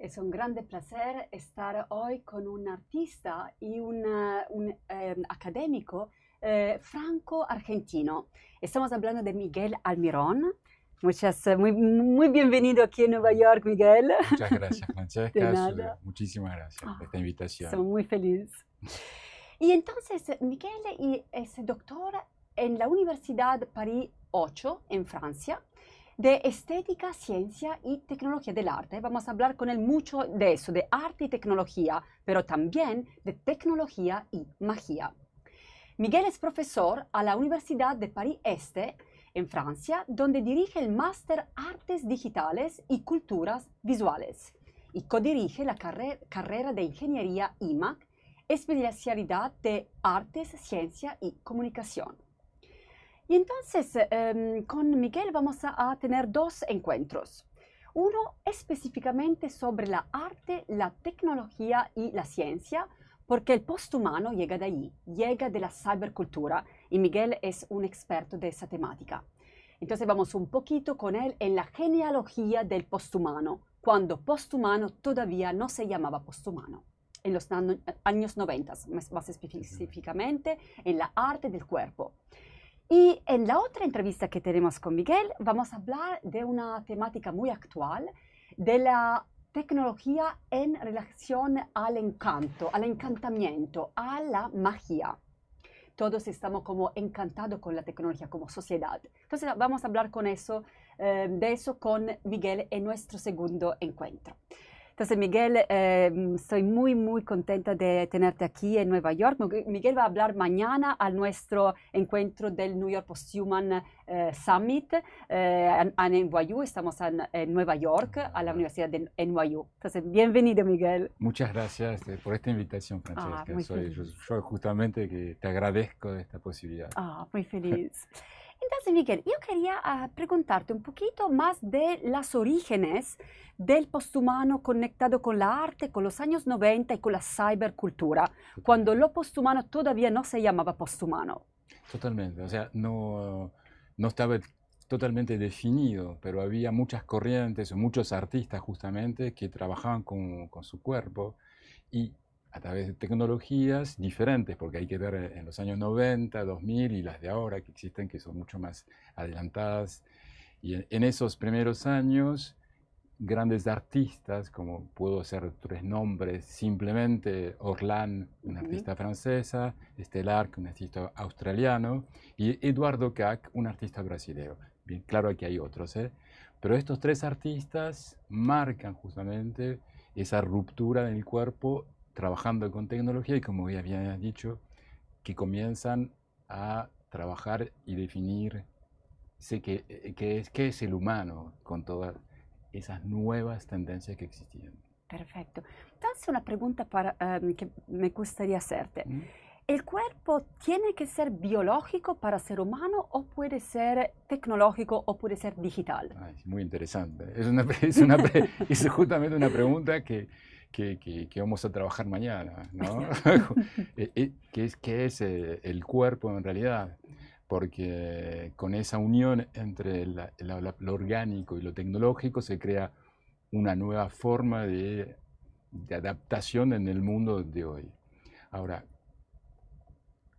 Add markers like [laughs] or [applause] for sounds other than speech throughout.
Es un gran placer estar hoy con un artista y un eh, académico eh, franco-argentino. Estamos hablando de Miguel Almirón. Muchas, eh, muy, muy bienvenido aquí en Nueva York, Miguel. Muchas gracias, [laughs] Francesca. Muchísimas gracias por esta ah, invitación. Estoy muy felices. Y entonces, Miguel es doctor en la Universidad París 8, en Francia de estética, ciencia y tecnología del arte. Vamos a hablar con él mucho de eso, de arte y tecnología, pero también de tecnología y magia. Miguel es profesor a la Universidad de París Este, en Francia, donde dirige el máster Artes Digitales y Culturas Visuales y codirige la carrera de Ingeniería IMAC, especialidad de Artes, Ciencia y Comunicación. Y entonces em, con Miguel vamos a tener dos encuentros. Uno específicamente sobre la arte, la tecnología y la ciencia, porque el posthumano llega de ahí, llega de la cybercultura y Miguel es un experto de esa temática. Entonces vamos un poquito con él en la genealogía del posthumano, cuando posthumano todavía no se llamaba posthumano, en los años 90 más específicamente en la arte del cuerpo. Y en la otra entrevista que tenemos con Miguel vamos a hablar de una temática muy actual, de la tecnología en relación al encanto, al encantamiento, a la magia. Todos estamos como encantados con la tecnología como sociedad. Entonces vamos a hablar con eso, eh, de eso con Miguel en nuestro segundo encuentro. Entonces, Miguel, eh, estoy muy, muy contenta de tenerte aquí en Nueva York. Miguel va a hablar mañana a nuestro encuentro del New York Posthuman human eh, Summit eh, en, NYU. Estamos en, Nueva York, a la Universidad de NYU. Entonces, bienvenido, Miguel. Muchas gracias por esta invitación, Francesca. Ah, yo, justamente que te agradezco esta posibilidad. Ah, muy feliz. Entonces, Miguel, yo quería ah, preguntarte un poquito más de los orígenes del posthumano conectado con la arte, con los años 90 y con la cybercultura, cuando lo posthumano todavía no se llamaba posthumano. Totalmente, o sea, no, no estaba totalmente definido, pero había muchas corrientes, o muchos artistas justamente que trabajaban con, con su cuerpo y a través de tecnologías diferentes, porque hay que ver en los años 90, 2000 y las de ahora que existen, que son mucho más adelantadas. Y en, esos primeros años, grandes artistas, como puedo hacer tres nombres, simplemente Orlan, una artista francesa, Estelar, un artista australiano, y Eduardo Cac, un artista brasileño. Bien, claro que hay otros, ¿eh? pero estos tres artistas marcan justamente esa ruptura en el cuerpo trabajando con tecnología y como ya había dicho, que comienzan a trabajar y definir eh, qué que, es, que es el humano con todas esas nuevas tendencias que existían. Perfecto. Entonces, una pregunta para, em, que me gustaría hacerte. ¿El cuerpo tiene que ser biológico para ser humano o puede ser tecnológico o puede ser digital? Es muy interesante. es, una, [laughs] es justamente una pregunta que que, vamos a trabajar mañana, [laughs] ¿no? [laughs] [laughs] Eh, eh, ¿Qué es, es eh, el cuerpo en realidad, porque con esa unión entre lo orgánico y lo tecnológico se crea una nueva forma de, de adaptación en el mundo de hoy. Ahora,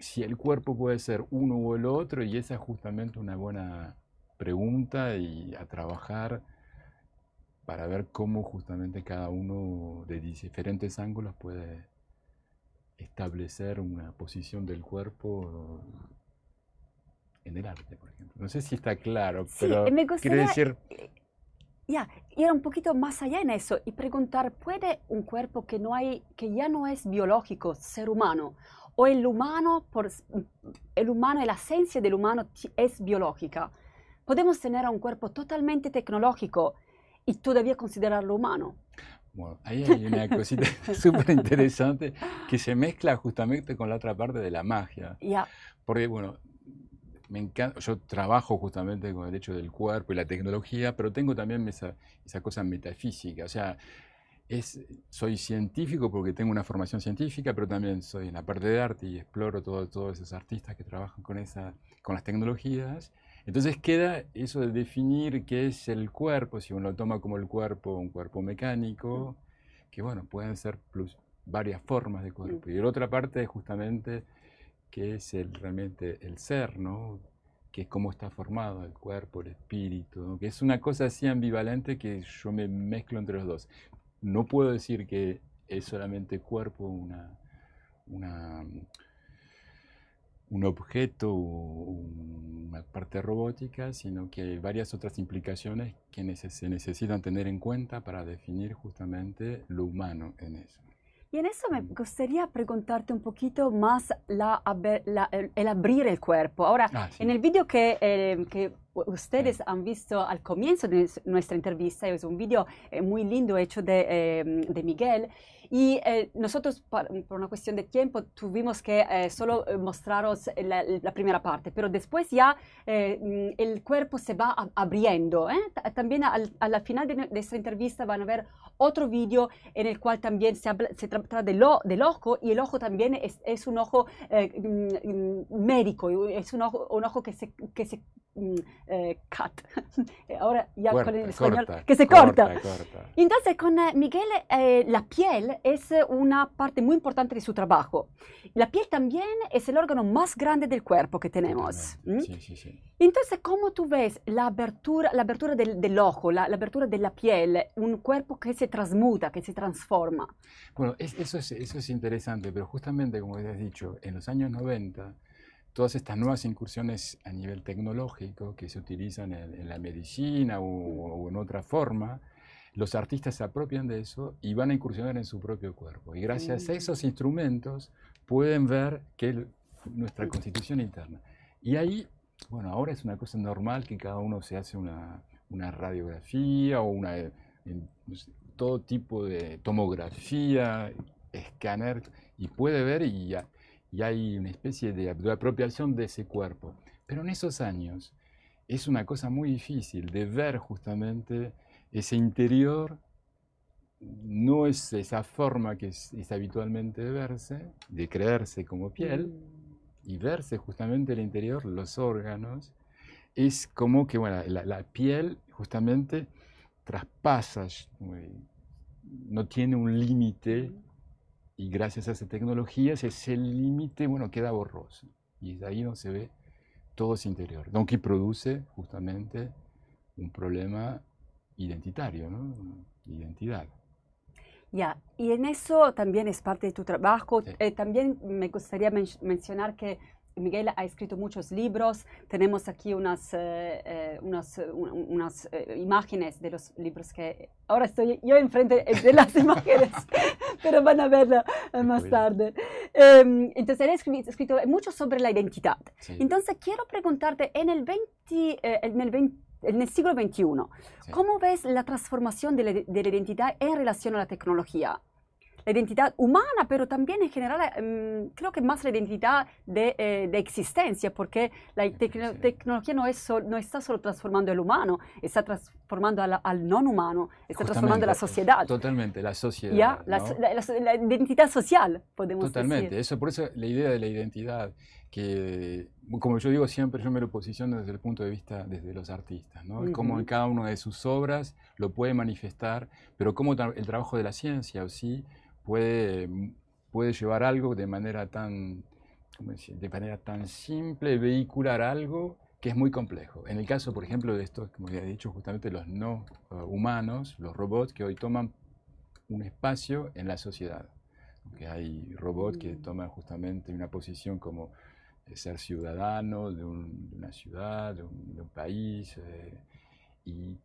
si el cuerpo puede ser uno o el otro, y esa es justamente una buena pregunta y a trabajar para ver cómo justamente cada uno de diferentes ángulos puede establecer una posición del cuerpo en el arte, por ejemplo. No sé si está claro, pero sí, eh, me gustaría, decir... Eh, ya, ir un poquito más allá en eso y preguntar, ¿puede un cuerpo que, no hay, que ya no es biológico, ser humano, o el humano, por, el humano, la esencia del humano es biológica? Podemos tener un cuerpo totalmente tecnológico y todavía considerarlo humano. Bueno, ahí hay una cosita súper [laughs] interesante que se mezcla justamente con la otra parte de la magia. Porque, bueno, me encanta, yo trabajo justamente con el hecho del cuerpo y la tecnología, pero tengo también esa, cosa metafísica. O sea, es, soy científico porque tengo una formación científica, pero también soy en la parte de arte y exploro todo, todos esos artistas que trabajan con, esa, con las tecnologías. Entonces queda eso de definir qué es el cuerpo, si uno lo toma como el cuerpo, un cuerpo mecánico, que bueno, pueden ser plus, varias formas de cuerpo. Y la otra parte es justamente qué es realmente el ser, ¿no? que es cómo está formado el cuerpo, el espíritu, que es una cosa así ambivalente que yo me mezclo entre los dos. No puedo decir que es solamente cuerpo, una, una mm, un objeto, un, parte robótica, sino que hay varias otras implicaciones que se necesitan tener en cuenta para definir justamente lo humano en eso. Y en eso me mm. gustaría preguntarte un poquito más la, el abrir el cuerpo. Ahora, ah, en el vídeo que, eh, ustedes han visto al comienzo de nuestra entrevista, es un vídeo eh, muy lindo hecho de, eh, de Miguel, y eh, nosotros, por, una cuestión de tiempo, tuvimos que eh, solo eh, mostraros la, primera parte, pero después ya mm, el cuerpo se va abriendo. También al, la final de, esta entrevista van a ver otro vídeo en el cual también se, se trata del, ojo y el ojo también es, un ojo mm, médico, es un ojo, un ojo que se, que se mm, [laughs] Ahora ya corta, que se corta. Entonces con Miguel la piel es eh, una parte muy importante de su trabajo. La piel también es el órgano más grande del cuerpo que tenemos. ¿Mm? Sí, sí, sí. Entonces, ¿cómo tú ves la abertura, la abertura del, ojo, la, abertura de la piel, un cuerpo que se transmuta, que se transforma? Bueno, eso, es, eso es interesante, pero justamente como ya has dicho, en los años 90 todas estas nuevas incursiones a nivel tecnológico que se utilizan en, la medicina o, en otra forma, los artistas se apropian de eso y van a incursionar en su propio cuerpo. Y gracias a esos instrumentos pueden ver que nuestra constitución interna. Y ahí, bueno, ahora es una cosa normal que cada uno se hace una, radiografía o una, todo tipo de tomografía, escáner, y puede ver y, y hay una especie de apropiación de ese cuerpo. Pero en esos años es una cosa muy difícil de ver justamente ese interior no es esa forma que es, habitualmente de verse, de creerse como piel, y verse justamente el interior, los órganos, es como que bueno, la, piel justamente traspasa, no tiene un límite, y gracias a esas tecnologías ese límite bueno, queda borroso, y de ahí no se ve todo ese interior, Donkey produce justamente un problema identitario, ¿no? Identidad. Ya, y en eso también es parte de tu trabajo. Eh, también me gustaría mencionar que Miguel ha escrito muchos libros. Tenemos aquí unas, eh, eh, unas, imágenes de los libros que ahora estoy yo enfrente de las [laughs] imágenes, pero van a verla más tarde. Em, entonces, él ha escrito, mucho sobre la identidad. Entonces, quiero preguntarte, en el, 20, en el 20 en el siglo XXI. ¿Cómo ves la transformación de, la identidad en relación a La tecnología? La identidad humana, pero también en general em, creo que más la identidad de, eh, existencia, porque la tecnología no, no está solo transformando el humano, está transformando transformando al, no humano, está transformando la sociedad. Totalmente, la sociedad. ¿Ya? La, identidad social, podemos totalmente. decir. Totalmente, eso, por eso la idea de la identidad, que como yo digo siempre, yo me lo posiciono desde el punto de vista desde los artistas, ¿no? Cómo en cada una de sus obras lo puede manifestar, pero cómo el trabajo de la ciencia, o sí, puede, puede llevar algo de manera tan, ¿cómo De manera tan simple, vehicular algo que es muy complejo. En el caso, por ejemplo, de estos, como ya he dicho, justamente los no eh, humanos, los robots que hoy toman un espacio en la sociedad. Que hay robots mm. que toman justamente una posición como eh, ser ciudadano de, una ciudad, de un, país, eh, y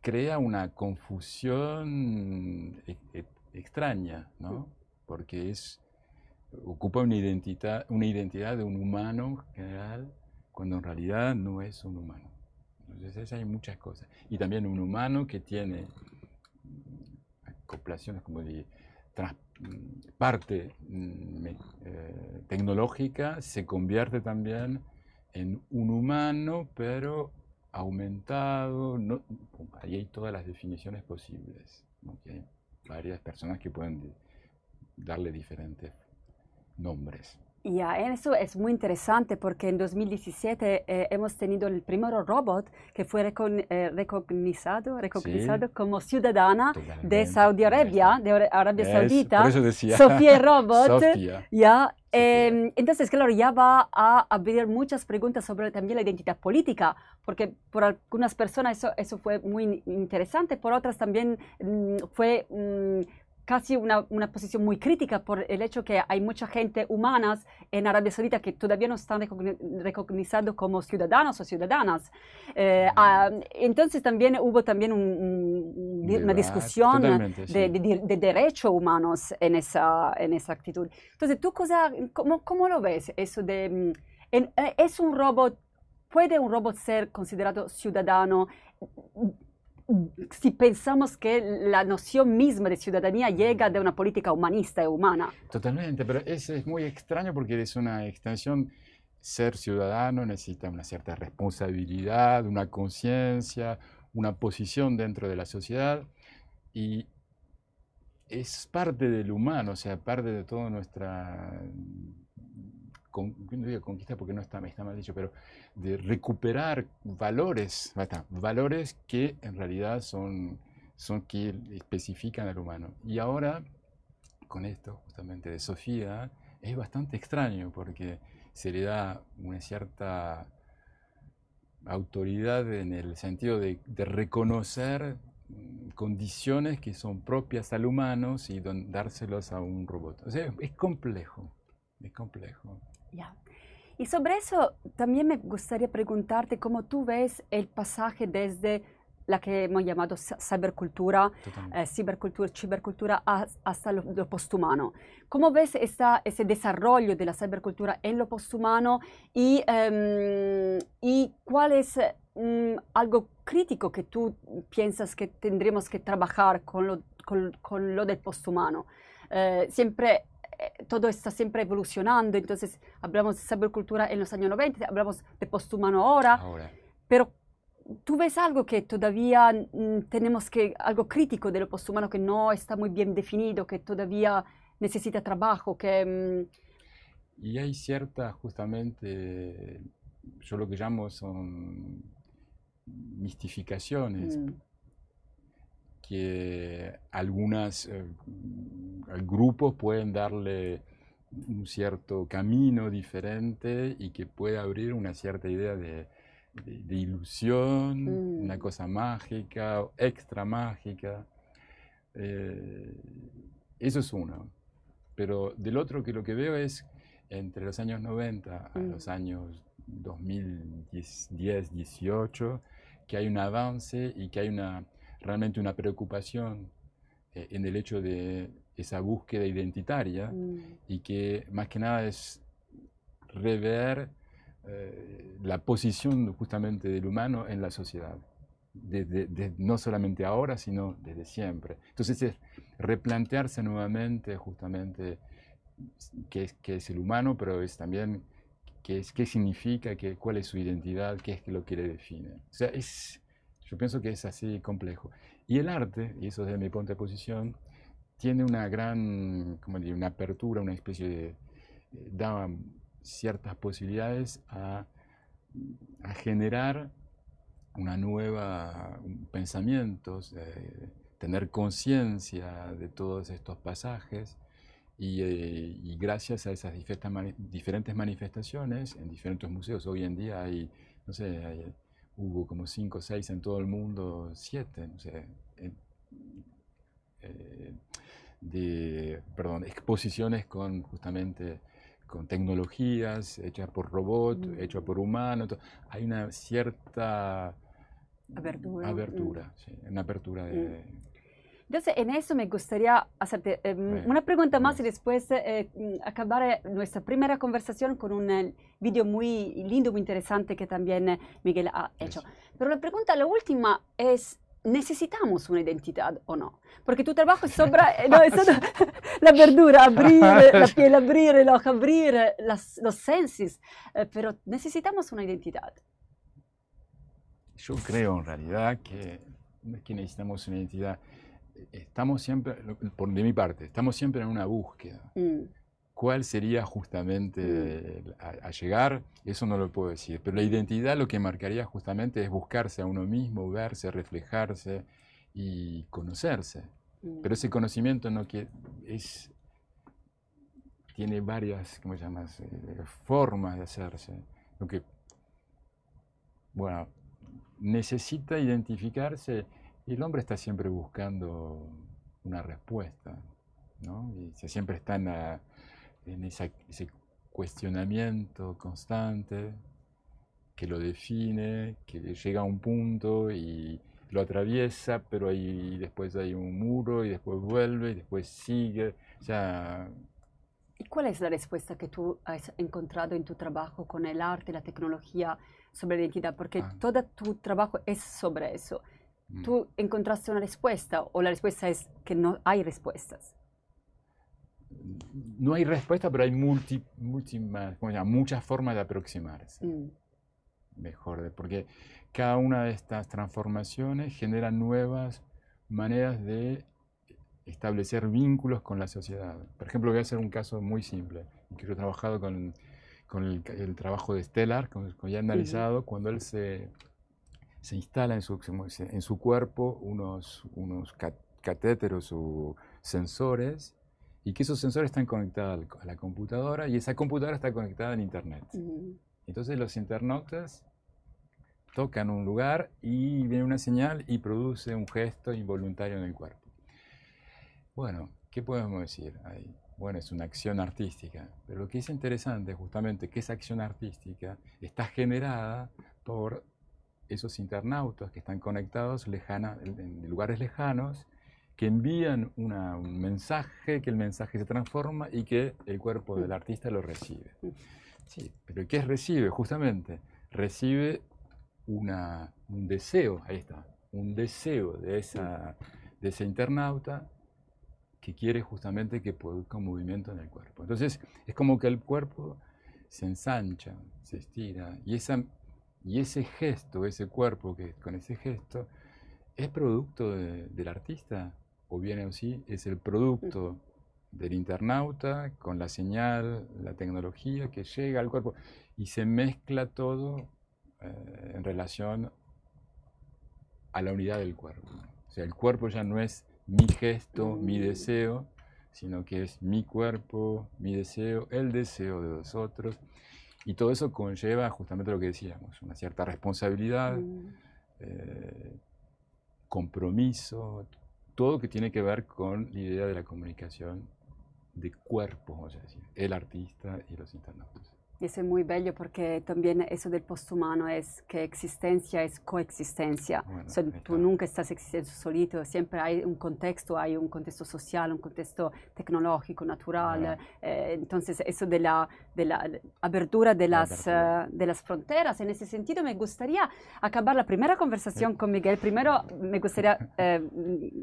crea una confusión e, e, extraña, Porque es, ocupa una identidad, una identidad de un humano general cuando en realidad no es un humano. Entonces hay muchas cosas. Y también un humano que tiene mm, acoplaciones, como de mm, parte mm, eh, tecnológica, se convierte también en un humano, pero aumentado, ahí hay todas las definiciones posibles. Hay varias personas que pueden darle diferentes nombres. Y eso es muy interesante porque en 2017 eh, hemos tenido el primer robot que fue reconocido eh, como ciudadana de Saudi Arabia, de Arabia Saudita. Sofía Robot. Ya. Em, entonces, claro, ya va a abrir muchas preguntas sobre también la identidad política, porque por algunas personas eso, eso fue muy interesante, por otras también mm, fue... Mm, casi una, una, posición muy crítica por el hecho que hay mucha gente humanas en Arabia Saudita que todavía no están reconocidos como ciudadanos o ciudadanas. Eh, ah, entonces también hubo también una discusión de, derechos humanos en esa, en esa actitud. Entonces, ¿tú cómo, cómo lo ves? Eso de, mm, eh, ¿Es un robot, puede un robot ser considerado ciudadano si pensamos que la noción misma de ciudadanía llega de una política humanista y humana. Totalmente, pero eso es muy extraño porque es una extensión. Ser ciudadano necesita una cierta responsabilidad, una conciencia, una posición dentro de la sociedad y es parte del humano, o sea, parte de toda nuestra no conquista porque no está, está mal dicho, pero de recuperar valores, valores que en realidad son, son que especifican al humano. Y ahora, con esto justamente de Sofía, es bastante extraño porque se le da una cierta autoridad en el sentido de, de reconocer condiciones que son propias al humano y dárselos a un robot. O sea, es complejo muy complejo. Y sobre eso también me gustaría preguntarte cómo tú ves el pasaje desde la que hemos llamado cybercultura, eh, cibercultura, cibercultura hasta lo, posthumano. ¿Cómo ves esta, ese desarrollo de la cibercultura en lo posthumano y, em, y cuál es mm, algo crítico que tú piensas que tendremos que trabajar con lo, con, lo del posthumano? Eh, siempre eh, todo está siempre evolucionando, entonces hablamos de cybercultura en los años 90, hablamos de posthumano ahora, ahora. pero tú ves algo que todavía mm, tenemos que, algo crítico de lo posthumano que no está muy bien definido, que todavía necesita trabajo, que... Mm, y hay ciertas, justamente, yo lo que llamo son mistificaciones, mm que algunos eh, mm, grupos pueden darle un cierto camino diferente y que puede abrir una cierta idea de, ilusión, una mm. cosa mágica, extra mágica. Eh, eso es uno. Pero del otro que lo que veo es entre los años 90 a los mm. años 2010, 18, que hay un avance y que hay una realmente una preocupación eh, en el hecho de esa búsqueda identitaria mm. y que más que nada es rever eh, la posición justamente del humano en la sociedad, desde, no solamente ahora, sino desde siempre. Entonces es replantearse nuevamente justamente qué es, es el humano, pero es también qué, es, qué significa, qué, cuál es su identidad, qué es lo que le define. O sea, es, yo pienso que es así complejo. Y el arte, y eso es de mi punto de posición, tiene una gran, como diría, una apertura, una especie de, eh, da ciertas posibilidades a, generar una nueva pensamientos, eh, tener conciencia de todos estos pasajes y, eh, gracias a esas diferentes, diferentes manifestaciones en diferentes museos, hoy en día hay, no sé, hay hubo como cinco o seis en todo el mundo, siete, no sé, em, eh, de, perdón, exposiciones con justamente con tecnologías hechas por robot, mm. hechas por humanos. Hay una cierta apertura, apertura sí, una apertura de, mm. Entonces, en eso me gustaría hacerte em, una pregunta más y después eh, mm, acabar eh, nuestra primera conversación con un eh, video muy lindo, muy interesante que también Miguel ha hecho. Pero la pregunta, la última, es necesitamos una identidad o no. Porque tu trabajo es sobre [laughs] la verdura, abrir la [laughs] piel, abrir el ojo, abrir los senses, pero necesitamos una identidad. Yo creo en realidad que, que necesitamos una identidad estamos siempre, por de mi parte, estamos siempre en una búsqueda. Mm. ¿Cuál sería justamente mm. a, llegar? Eso no lo puedo decir, pero la identidad lo que marcaría justamente es buscarse a uno mismo, verse, reflejarse y conocerse. Mm. Pero ese conocimiento no que es tiene varias, ¿cómo llamas? Eh, formas de hacerse. que, bueno, necesita identificarse y el hombre está siempre buscando una respuesta, ¿no? Y siempre está en, ese cuestionamiento constante que lo define, que llega a un punto y lo atraviesa, pero ahí después hay un muro y después vuelve y después sigue. ¿Y cuál es la respuesta que tú has encontrado en tu trabajo con el arte, la tecnología, sobre la identidad? Porque ah. todo tu trabajo es sobre eso. Mm. tú encontraste una respuesta o la respuesta es que no hay respuestas. No hay respuesta, pero hay multi, muchas formas de aproximarse. Mm. mejor Mejor, porque cada una de estas transformaciones genera nuevas maneras de establecer vínculos con la sociedad. Por ejemplo, voy a hacer un caso muy simple, que yo he trabajado con, con el, trabajo de Stellar, que yo he analizado, cuando él se se instala en su, en su cuerpo unos, unos catéteros o sensores y que esos sensores están conectados a la computadora y esa computadora está conectada al Internet. Entonces los internautas tocan un lugar y viene una señal y produce un gesto involuntario en el cuerpo. Bueno, ¿qué podemos decir ahí? Bueno, es una acción artística, pero lo que es interesante es justamente que esa acción artística está generada por esos internautas que están conectados lejana, en lugares lejanos, que envían un mensaje, que el mensaje se transforma y que el cuerpo del mm. artista lo recibe. Mm. Sí, pero ¿qué recibe? Justamente, recibe una, un deseo, ahí está, un deseo de, esa, mm. de ese internauta que quiere justamente que produzca un movimiento en el cuerpo. Entonces, es como que el cuerpo se ensancha, se estira, y esa y ese gesto, ese cuerpo que con ese gesto, ¿es producto del artista? ¿O bien o sí es el producto mm. del internauta con la señal, la tecnología que llega al cuerpo? Y se mezcla todo eh, en relación a la unidad del cuerpo. O sea, el cuerpo ya no es mi gesto, mi mm. deseo, sino que es mi cuerpo, mi deseo, el deseo de los otros. Y todo eso conlleva justamente lo que decíamos, una cierta responsabilidad, mm. eh, compromiso, todo que tiene que ver con la idea de la comunicación de cuerpos, o sea, el artista y los internautas. Eso es muy bello porque también eso del post-humano es que existencia es coexistencia. tú nunca estás existiendo solito, siempre hay un contexto, hay un contexto social, un contexto tecnológico, natural. Eh, entonces, eso de la, de la abertura, de las, eh, de las fronteras, en ese sentido me gustaría acabar la primera conversación con Miguel. Primero, me gustaría eh,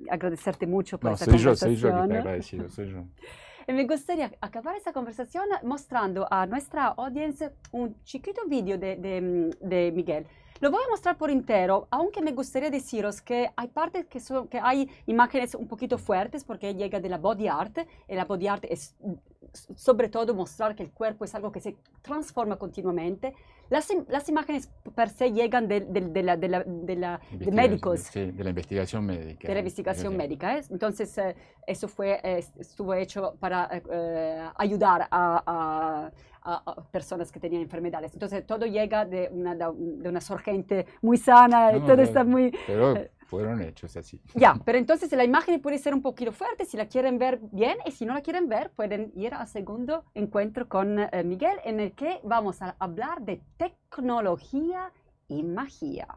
agradecerte mucho por no, soy Yo, soy yo que te soy yo. e mi gustaría acabar esta conversación mostrando a nuestra audience un chiquito vídeo de, de, de Miguel. Lo voy a mostrar por entero, aunque me gustaría deciros que hay partes que son, que hay imágenes un poquito fuertes porque llega de la body art y la body art es sobre todo mostrar que el cuerpo es algo que se transforma continuamente. Las, imágenes per se llegan de, la, de, la, médicos. Sí, de la investigación médica. De la investigación médica. ¿eh? Entonces, eh, eso fue, estuvo hecho para eh, eh, ayudar a a, personas que tenían enfermedades. Entonces todo llega de una, de una sorgente muy sana, y todo está muy... Pero eh, fueron hechos así. Ya, [laughs] pero entonces la imagen puede ser un poquito fuerte si la quieren ver bien y si no la quieren ver pueden ir al segundo encuentro con eh, Miguel en el que vamos a hablar de tecnología y magia.